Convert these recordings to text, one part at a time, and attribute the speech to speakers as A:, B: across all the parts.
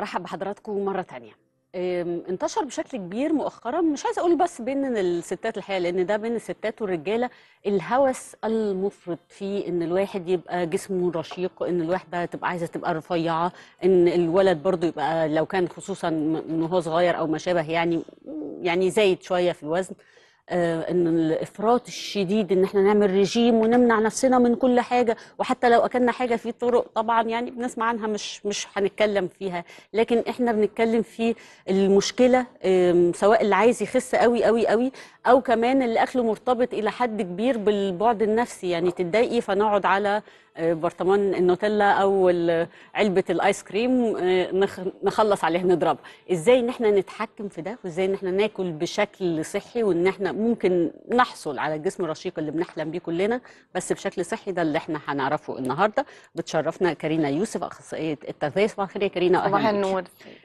A: برحب بحضراتكم مره تانية انتشر بشكل كبير مؤخرا مش عايزه اقول بس بين الستات الحقيقه لان ده بين الستات والرجاله الهوس المفرط في ان الواحد يبقى جسمه رشيق ان الواحده تبقى عايزه تبقى رفيعه ان الولد برضو يبقى لو كان خصوصا من هو صغير او ما شابه يعني يعني زايد شويه في الوزن آه، ان الافراط الشديد ان احنا نعمل ريجيم ونمنع نفسنا من كل حاجه وحتى لو اكلنا حاجه في طرق طبعا يعني بنسمع عنها مش مش هنتكلم فيها لكن احنا بنتكلم في المشكله سواء اللي عايز يخس قوي قوي قوي او كمان اللي اكله مرتبط الى حد كبير بالبعد النفسي يعني تتضايقي فنقعد على آه، برطمان النوتيلا او علبه الايس كريم آه، نخلص عليها نضربها ازاي ان احنا نتحكم في ده وازاي ان احنا ناكل بشكل صحي وان احنا ممكن نحصل على الجسم الرشيق اللي بنحلم بيه كلنا بس بشكل صحي ده اللي احنا هنعرفه النهارده بتشرفنا كارينا يوسف اخصائيه التغذيه صباح الخير يا كارينا صباح النور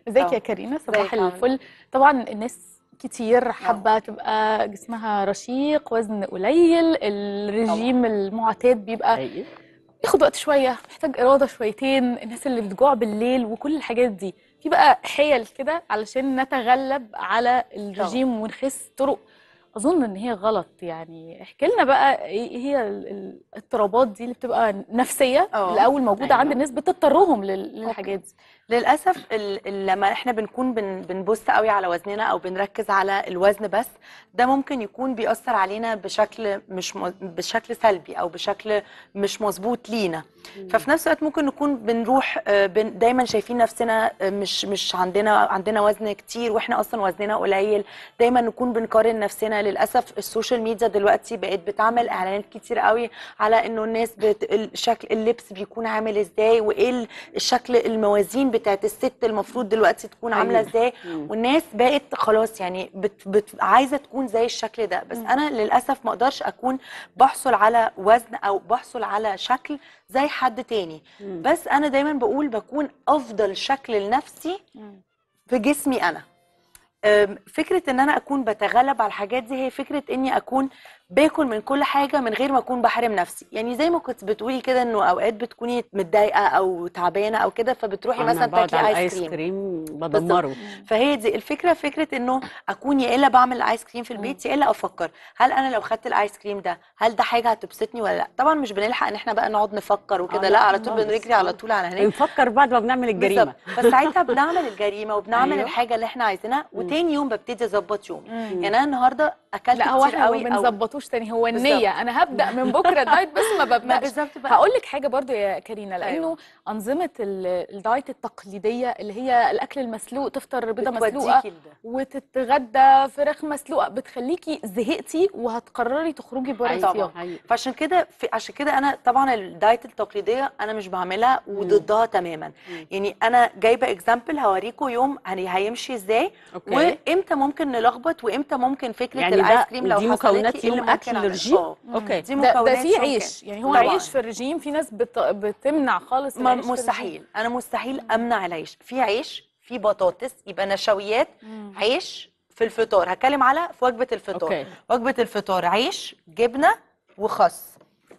B: ازيك يا كارينا صباح الفل طبعا الناس كتير حابه تبقى جسمها رشيق وزن قليل الرجيم طبعا. المعتاد بيبقى ياخد وقت شويه محتاج اراده شويتين الناس اللي بتجوع بالليل وكل الحاجات دي في بقى حيل كده علشان نتغلب على الرجيم ونخس طرق اظن ان هي غلط يعني احكي لنا بقى ايه, إيه هي الاضطرابات دي
C: اللي بتبقى نفسيه أوه. الاول موجوده أيوة. عند الناس بتضطرهم للحاجات دي للاسف لما احنا بنكون بن بنبص قوي على وزننا او بنركز على الوزن بس ده ممكن يكون بيأثر علينا بشكل مش م... بشكل سلبي او بشكل مش مظبوط لينا ففي نفس الوقت ممكن نكون بنروح آه، بن دايما شايفين نفسنا آه، مش مش عندنا عندنا وزن كتير واحنا اصلا وزننا قليل دايما نكون بنقارن نفسنا للاسف السوشيال ميديا دلوقتي بقت بتعمل اعلانات كتير قوي على انه الناس بت... شكل اللبس بيكون عامل ازاي وايه الشكل الموازين بتاعت الست المفروض دلوقتي تكون أيوه. عامله ازاي والناس بقت خلاص يعني بت... بت... عايزه تكون زي الشكل ده بس انا للاسف ما اقدرش اكون بحصل على وزن او بحصل على شكل زي حد تاني بس انا دايما بقول بكون افضل شكل لنفسي في جسمي انا فكره ان انا اكون بتغلب على الحاجات دي هي فكره اني اكون باكل من كل حاجه من غير ما اكون بحرم نفسي يعني زي ما كنت بتقولي كده انه اوقات بتكوني متضايقه او تعبانه او كده فبتروحي مثلا تاكلي ايس كريم, كريم بدمره فهي دي الفكره فكره انه اكون يا الا بعمل ايس كريم في البيت يا الا افكر هل انا لو خدت الايس كريم ده هل ده حاجه هتبسطني ولا لا طبعا مش بنلحق ان احنا بقى نقعد نفكر آه، وكده لا على طول بنجري على طول على هناك بنفكر
A: بعد ما بنعمل
C: الجريمه فساعتها بنعمل الجريمه وبنعمل أيوه. الحاجه اللي احنا عايزينها وتاني يوم ببتدي اظبط يومي يعني انا النهارده اكلت لا هو احنا ما بنظبطوش تاني هو النيه انا هبدا من بكره الدايت بس ما ببداش هقول لك
B: حاجه برضو يا كارينا أيوه. لانه أيوة. انظمه الدايت التقليديه اللي هي الاكل المسلوق تفطر بيضه مسلوقه وتتغدى فراخ مسلوقه بتخليكي زهقتي وهتقرري تخرجي بره أيوة. طبعا
C: أيوة. فعشان كده عشان كده انا طبعا الدايت التقليديه انا مش بعملها وضدها تماما مم. يعني انا جايبه اكزامبل هوريكم يوم يعني هيمشي ازاي وامتى ممكن نلخبط وامتى ممكن فكره يعني ده دي مكونات يوم اكل الرجيم
A: اوكي
C: دي مكونات ده, ده في عيش يعني هو طبعاً. عيش في الرجيم في ناس بت... بتمنع خالص ما مستحيل انا مستحيل امنع العيش في عيش في بطاطس يبقى نشويات مم. عيش في الفطار هتكلم على في وجبه الفطار أوكي. وجبه الفطار عيش جبنه وخس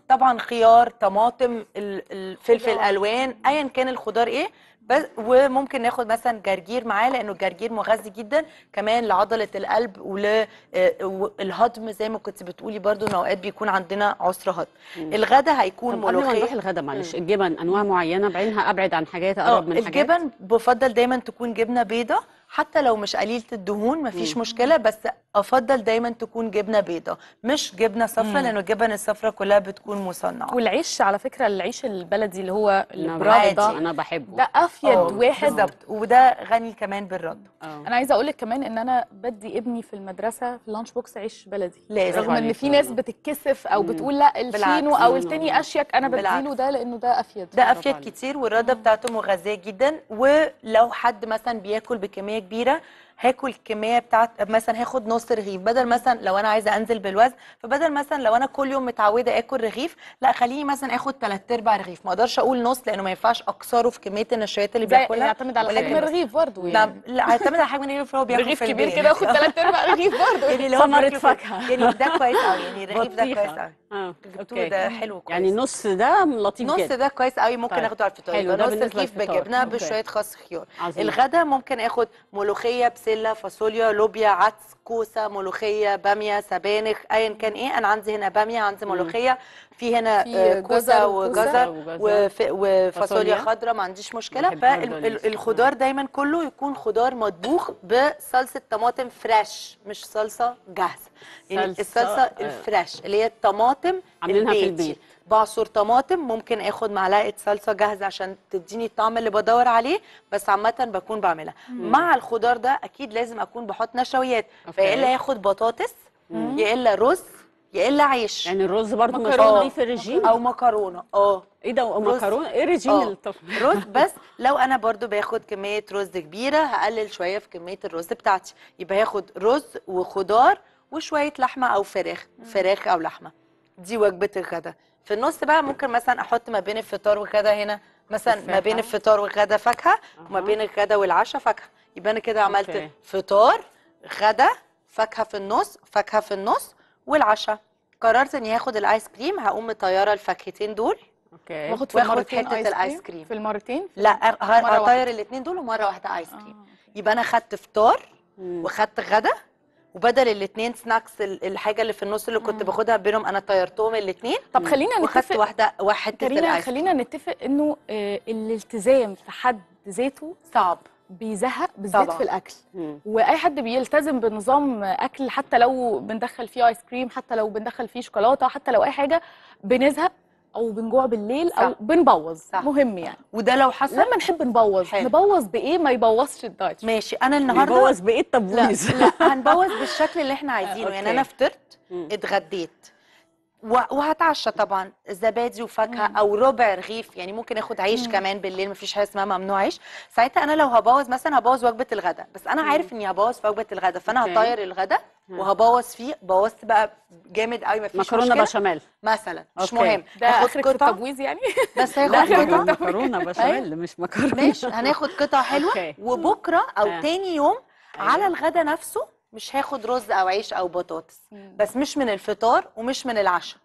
C: طبعا خيار طماطم الفلفل الوان ايا كان الخضار ايه بس وممكن ناخد مثلا جرجير معاه لانه الجرجير مغذي جدا كمان لعضله القلب والهضم آه، زي ما كنت بتقولي برده ان اوقات بيكون عندنا عسر هضم الغدا هيكون ملوخيه قبل نروح الغدا معلش الجبن انواع معينه بعينها ابعد عن حاجات اقرب آه، من حاجات الجبن بفضل دايما تكون جبنه بيضه حتى لو مش قليله الدهون مفيش مم. مشكله بس افضل دايما تكون جبنه بيضه مش جبنه صفرة لأنه الجبن الصفرة كلها بتكون مصنعه
B: والعيش على فكره العيش البلدي اللي هو البرادة انا بحبه
C: ده افيد واحد بالظبط
B: وده غني
C: كمان بالرد انا
B: عايزه اقول لك كمان ان انا بدي ابني في المدرسه في اللانش
C: بوكس عيش بلدي لازم رغم ان في ناس
B: بتتكسف او مم. بتقول لا الفينو او التاني اشيك انا بديله ده لانه ده افيد ده افيد
C: كتير والرده بتاعته مغذيه جدا ولو حد مثلا بياكل بكميه كبيره هاكل الكميه بتاعت مثلا هاخد نص رغيف بدل مثلا لو انا عايزه انزل بالوزن فبدل مثلا لو انا كل يوم متعوده اكل رغيف لا خليني مثلا اخد ثلاث ارباع رغيف ما اقدرش اقول نص لانه ما ينفعش اكسره في كميه النشويات اللي إيه؟ بياكلها يعتمد على حجم الرغيف برضه نعم، يعني لا يعتمد على حجم الرغيف هو بياكل رغيف كبير كده اخد ثلاث ارباع رغيف برضه يعني لو مرت فاكهه يعني ده كويس قوي يعني الرغيف ده كويس قوي اه
A: اوكي ده حلو كويس يعني النص ده لطيف نص ده
C: كويس قوي ممكن طيب. اخده على الفطار نص رغيف بجبنه بشويه خس خيار الغدا ممكن اخد ملوخيه بسله فاصوليا لوبيا عدس كوسه ملوخيه باميه سبانخ ايا كان ايه انا عندي هنا باميه عندي ملوخيه في هنا في آه، كوسه وجزر, وفاصوليا خضراء ما عنديش مشكله فالخضار دايما كله يكون خضار مطبوخ بصلصه طماطم فريش مش صلصه جاهزه يعني الصلصه آه. الفريش اللي هي الطماطم عاملينها في البيت بعصر طماطم ممكن اخد معلقه صلصه جاهزه عشان تديني الطعم اللي بدور عليه بس عامه بكون بعملها مع الخضار ده اكيد لازم اكون بحط نشويات فيا الا ياخد بطاطس يا الا رز يا الا عيش يعني الرز برضه مش في الرجيم او مكرونه اه ايه ده مكرونه ايه رجيم الطفل آه. رز بس لو انا برضو باخد كميه رز كبيره هقلل شويه في كميه الرز بتاعتي يبقى هاخد رز وخضار وشويه لحمه او فراخ فراخ او لحمه دي وجبه الغدا في النص بقى ممكن مثلا احط ما بين الفطار والغدا هنا مثلا ما بين الفطار والغدا فاكهه وما بين الغدا والعشاء فاكهه يبقى انا كده عملت أوكي. فطار غدا فاكهه في النص فاكهه في النص والعشاء قررت اني هاخد الايس كريم هقوم مطيره الفاكهتين دول اوكي واخد في المرتين حته الايس كريم في المرتين في لا هطير
B: الاثنين دول ومره
C: واحده ايس آه، كريم آه. يبقى انا خدت فطار وخدت غدا وبدل الاثنين سناكس الحاجه اللي في النص اللي كنت باخدها بينهم انا طيرتهم الاثنين طب خلينا نتفق واحده واحده كريمه
B: خلينا نتفق انه آه، الالتزام في حد ذاته صعب بيزهق بالذات في الاكل مم. واي حد بيلتزم بنظام اكل حتى لو بندخل فيه ايس كريم حتى لو بندخل فيه شوكولاته حتى لو اي حاجه بنزهق او بنجوع بالليل صح. او بنبوظ صح. مهم يعني وده لو حصل لما نحب نبوظ حلو. نبوظ بايه ما
C: يبوظش الدايت ماشي انا النهارده نبوظ بايه التبويظ لا, لا. هنبوظ بالشكل اللي احنا آه، عايزينه يعني انا فطرت اتغديت وهتعشى طبعا زبادي وفاكهه او ربع رغيف يعني ممكن اخد عيش مم. كمان بالليل مفيش حاجه اسمها ممنوع عيش ساعتها انا لو هبوظ مثلا هبوظ وجبه الغداء بس انا مم. عارف اني هبوظ في وجبه الغداء فانا هطير الغداء وهبوظ فيه بوظت بقى جامد قوي مفيش مكرونه بشاميل مثلا مش أوكي. مهم ده اخر تبويظ يعني بس هاخد قطعه مكرونه بشاميل أيوة.
A: مش مكرونه ماشي هناخد
C: قطع حلوه وبكره او تاني يوم على أيوة. الغداء نفسه مش هاخد رز او عيش او بطاطس بس مش من الفطار ومش من العشاء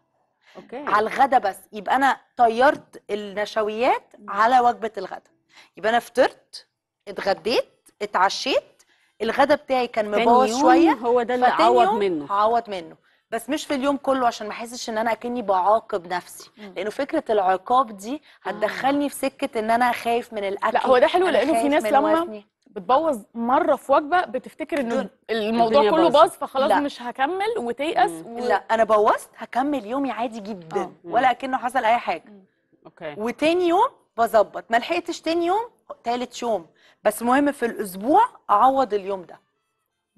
C: اوكي على الغدا بس يبقى انا طيرت النشويات على وجبه الغدا يبقى انا فطرت اتغديت اتعشيت الغدا بتاعي كان مبوظ شويه هو ده اللي عوض منه هعوض منه بس مش في اليوم كله عشان ما احسش ان انا اكني بعاقب نفسي لانه فكره العقاب دي هتدخلني في سكه ان انا خايف من الاكل لا هو ده حلو لانه في ناس لما بتبوظ مره في وجبه بتفتكر ان الموضوع كله باظ فخلاص مش هكمل وتيأس و... لا انا بوظت هكمل يومي عادي جدا آه. ولا اكنه حصل اي حاجه مم. اوكي وتاني يوم بظبط ما لحقتش تاني يوم تالت يوم بس المهم في الاسبوع اعوض اليوم ده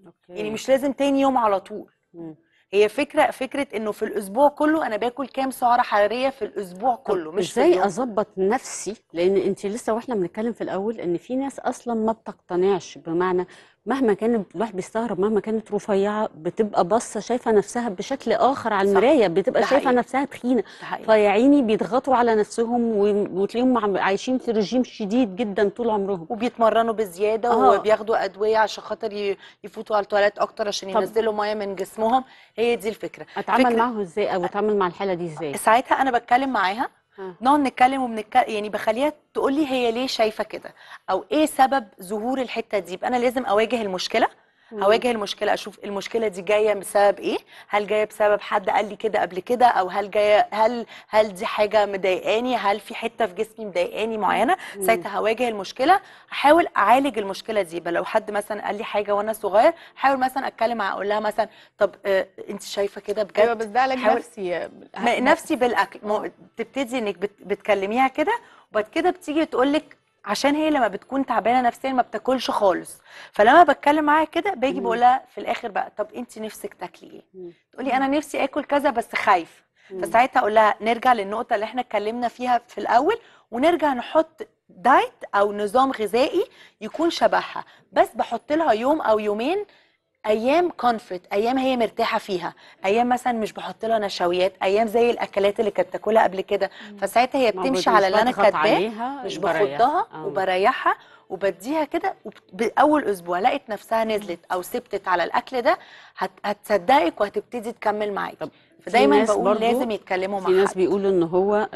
C: اوكي يعني مش لازم تاني يوم على طول مم. هي فكره فكره انه في الاسبوع كله انا باكل كام سعره حراريه في الاسبوع كله مش ازاي
A: اظبط نفسي لان انت لسه واحنا بنتكلم في الاول ان في ناس اصلا ما بتقتنعش بمعنى مهما كانت الواحد بيستغرب مهما كانت رفيعه بتبقى باصه شايفه نفسها بشكل اخر على المرايه بتبقى شايفه نفسها تخينه فيعيني بيضغطوا على نفسهم وتلاقيهم عايشين في رجيم شديد جدا طول عمرهم وبيتمرنوا
C: بزياده آه. وبياخدوا ادويه عشان خاطر يفوتوا على التواليت اكتر عشان ينزلوا ميه من جسمهم هي دي الفكره اتعامل فكرة... معاهم ازاي او اتعامل مع الحاله دي ازاي ساعتها انا بتكلم معاها نقعد نتكلم وبنتكلم يعني بخليها تقول لي هي ليه شايفه كده او ايه سبب ظهور الحته دي يبقى انا لازم اواجه المشكله هواجه المشكله اشوف المشكله دي جايه بسبب ايه هل جايه بسبب حد قال لي كده قبل كده او هل جايه هل هل دي حاجه مضايقاني هل في حته في جسمي مضايقاني معينه ساعتها هواجه المشكله احاول اعالج المشكله دي بل لو حد مثلا قال لي حاجه وانا صغير احاول مثلا اتكلم مع اقول لها مثلا طب آه انت شايفه كده بجد ايوه بس ده علاج نفسي نفسي بالاكل آه. تبتدي انك بتكلميها كده وبعد كده بتيجي تقول لك عشان هي لما بتكون تعبانه نفسيا ما بتاكلش خالص فلما بتكلم معاها كده باجي بقول لها في الاخر بقى طب انت نفسك تاكلي ايه تقولي انا نفسي اكل كذا بس خايفه فساعتها اقول لها نرجع للنقطه اللي احنا اتكلمنا فيها في الاول ونرجع نحط دايت او نظام غذائي يكون شبهها بس بحط لها يوم او يومين ايام كونفرت ايام هي مرتاحه فيها ايام مثلا مش بحط لها نشويات ايام زي الاكلات اللي كانت تاكلها قبل كده فساعتها هي بتمشي على اللي انا كاتباه مش باخدها آه. وبريحها وبديها كده باول اسبوع لقيت نفسها نزلت او سبتت على الاكل ده هت... هتصدقك وهتبتدي تكمل معاكي فدايما بقول لازم يتكلموا مع في ناس
A: بيقولوا ان هو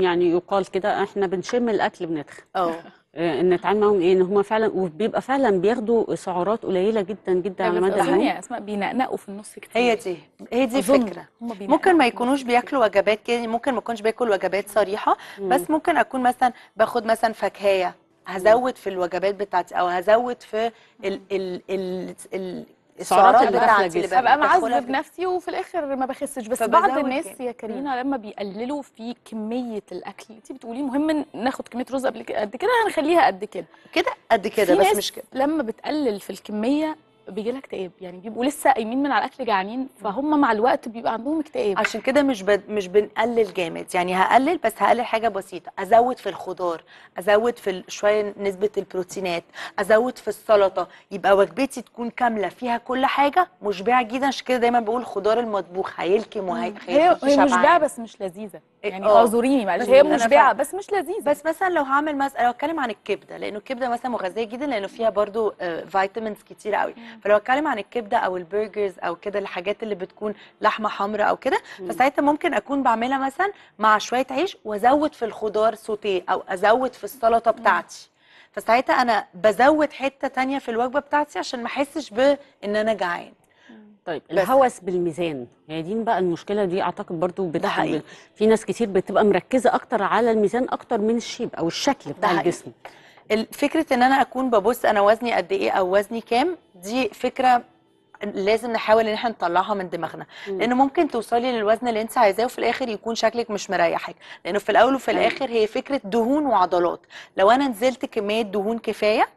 A: يعني يقال كده احنا بنشم الاكل بندخل اه آه، نتعامل معاهم ايه ان هم فعلا وبيبقى فعلا بياخدوا سعرات قليله جدا جدا على مدى اليوم يا يعني
C: اسماء بينقنقوا في النص كتير هي دي هي دي الفكره ممكن ما يكونوش بياكلوا وجبات كده يعني ممكن ما يكونش بياكل وجبات صريحه بس ممكن اكون مثلا باخد مثلا فاكهيه هزود في الوجبات بتاعتي او هزود في ال ال ال ال السعرات اللي داخله جسمي ابقى معذب
B: نفسي وفي الاخر ما بخسش بس بعض الناس يا كارينا لما بيقللوا في كميه الاكل انت بتقولي مهم ناخد كميه رز قبل قد كده هنخليها قد كده كده قد كده بس مش كده لما بتقلل في الكميه بيجي لها اكتئاب يعني بيبقوا لسه قايمين من على الاكل جعانين
C: فهم مع الوقت بيبقى عندهم اكتئاب عشان كده مش ب... مش بنقلل جامد يعني هقلل بس هقلل حاجه بسيطه ازود في الخضار ازود في شويه نسبه البروتينات ازود في السلطه يبقى وجبتي تكون كامله فيها كل حاجه مشبعه جدا عشان كده دايما بقول الخضار المطبوخ هيلكم وهيخليكي هي, هي مشبعه بس مش لذيذه يعني اعذريني آه. معلش هي يعني مشبعه بس مش لذيذه بس مثلا لو هعمل مثلا لو اتكلم عن الكبده لانه الكبده مثلا مغذيه جدا لانه فيها برضو فيتامينز آه، كتير قوي فلو اتكلم عن الكبده او البرجرز او كده الحاجات اللي بتكون لحمه حمراء او كده فساعتها ممكن اكون بعملها مثلا مع شويه عيش وازود في الخضار سوتيه او ازود في السلطه بتاعتي فساعتها انا بزود حته تانية في الوجبه بتاعتي عشان ما احسش بان انا جعان طيب الهوس
A: بالميزان هي دي بقى المشكله دي اعتقد برضو بت... في ناس كتير بتبقى مركزه اكتر
C: على الميزان اكتر من الشيب او الشكل بتاع الجسم فكره ان انا اكون ببص انا وزني قد ايه او وزني كام دي فكره لازم نحاول ان احنا نطلعها من دماغنا مم. لان ممكن توصلي للوزن اللي انت عايزاه وفي الاخر يكون شكلك مش مريحك لانه في الاول وفي أيوة. الاخر هي فكره دهون وعضلات لو انا نزلت كميه دهون كفايه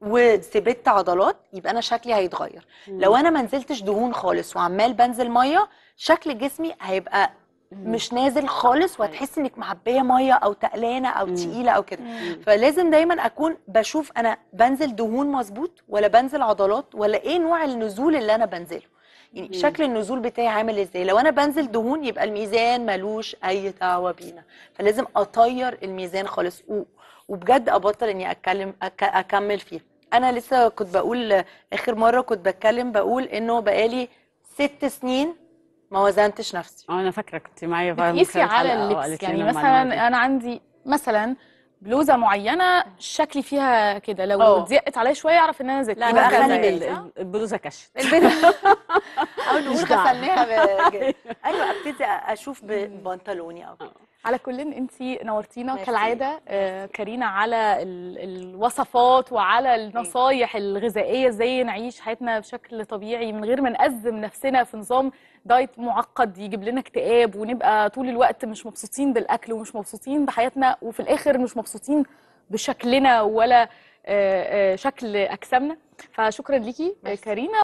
C: وثبت عضلات يبقى انا شكلي هيتغير مم. لو انا ما نزلتش دهون خالص وعمال بنزل ميه شكل جسمي هيبقى مم. مش نازل خالص وهتحس انك معبيه ميه او تقلانه او تقيله او كده فلازم دايما اكون بشوف انا بنزل دهون مظبوط ولا بنزل عضلات ولا ايه نوع النزول اللي انا بنزله يعني مم. شكل النزول بتاعي عامل ازاي لو انا بنزل دهون يبقى الميزان ملوش اي دعوه بينا فلازم اطير الميزان خالص و... وبجد ابطل اني اتكلم أك... اكمل فيه انا لسه كنت بقول اخر مره كنت بتكلم بقول انه بقالي ست سنين ما وزنتش نفسي
A: اه انا فاكره كنت معايا بتقيسي على اللبس يعني مثلا أنا,
B: انا عندي مثلا بلوزه معينه شكلي فيها كده لو اتزقت عليا شويه اعرف ان انا زيت لا انا خلي
A: البلوزه كشت
B: او نقول غسلناها ايوه ابتدي اشوف ببنطلوني او كده آه. على كل انت نورتينا كالعاده آه، كارينا على الوصفات وعلى النصايح الغذائيه ازاي نعيش حياتنا بشكل طبيعي من غير ما نأزم نفسنا في نظام دايت معقد يجيب لنا اكتئاب ونبقى طول الوقت مش مبسوطين بالاكل ومش مبسوطين بحياتنا وفي الاخر مش مبسوطين بشكلنا ولا آه، آه، شكل اجسامنا فشكرا ليكي كارينا